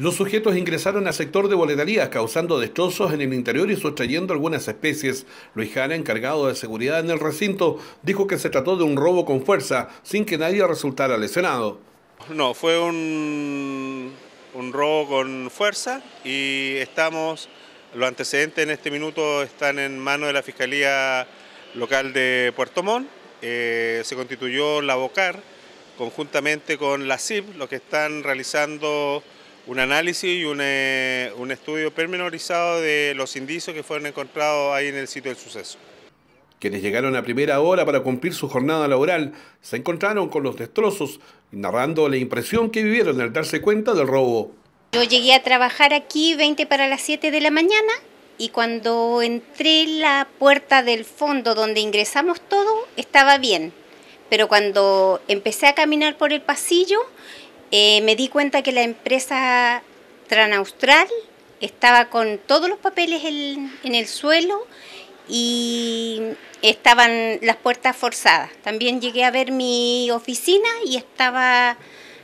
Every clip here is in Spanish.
Los sujetos ingresaron al sector de boletarías, causando destrozos en el interior y sustrayendo algunas especies. Luis Jara, encargado de seguridad en el recinto, dijo que se trató de un robo con fuerza, sin que nadie resultara lesionado. No, fue un, un robo con fuerza y estamos, los antecedentes en este minuto están en manos de la Fiscalía Local de Puerto Montt. Eh, se constituyó la BOCAR conjuntamente con la CIP, los que están realizando un análisis y eh, un, estudio pormenorizado de los indicios que fueron encontrados ahí en el sitio del suceso. Quienes llegaron a primera hora para cumplir su jornada laboral se encontraron con los destrozos, narrando la impresión que vivieron al darse cuenta del robo. Yo llegué a trabajar aquí 20 para las 7 de la mañana y cuando entré la puerta del fondo donde ingresamos todo estaba bien, pero cuando empecé a caminar por el pasillo eh, me di cuenta que la empresa Tranaustral estaba con todos los papeles en, el suelo y estaban las puertas forzadas. También llegué a ver mi oficina y estaba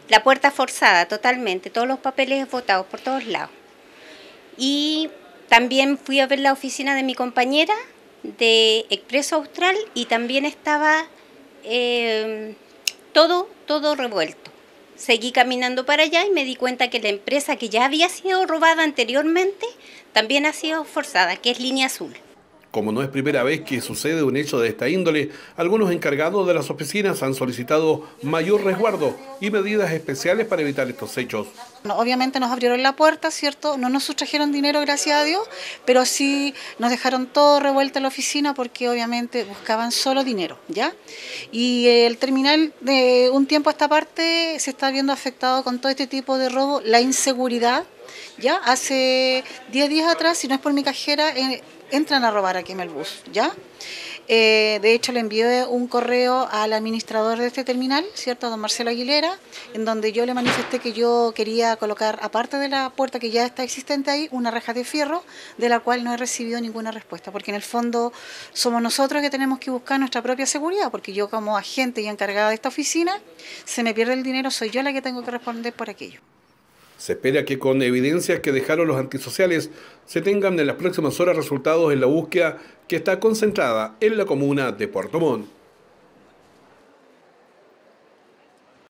la puerta forzada totalmente, todos los papeles botados por todos lados. Y también fui a ver la oficina de mi compañera de Expreso Austral y también estaba eh, todo, todo revuelto. Seguí caminando para allá y me di cuenta que la empresa que ya había sido robada anteriormente también ha sido forzada, que es Línea Azul. Como no es primera vez que sucede un hecho de esta índole, algunos encargados de las oficinas han solicitado mayor resguardo y medidas especiales para evitar estos hechos. obviamente nos abrieron la puerta, ¿cierto? No nos sustrajeron dinero, gracias a Dios, pero sí nos dejaron todo revuelto en la oficina porque obviamente buscaban solo dinero, ¿ya? Y el terminal de un tiempo a esta parte se está viendo afectado con todo este tipo de robo, la inseguridad ¿ya? Hace 10 días atrás, si no es por mi cajera, eh, entran a robar aquí en el bus, ¿ya? Eh, de hecho, le envié un correo al administrador de este terminal, ¿cierto? don Marcelo Aguilera, en donde yo le manifesté que yo quería colocar, aparte de la puerta que ya está existente ahí, una reja de fierro, de la cual no he recibido ninguna respuesta, porque en el fondo somos nosotros que tenemos que buscar nuestra propia seguridad, porque yo como agente y encargada de esta oficina, se me pierde el dinero, soy yo la que tengo que responder por aquello. Se espera que con evidencias que dejaron los antisociales se tengan en las próximas horas resultados en la búsqueda que está concentrada en la comuna de Puerto Montt.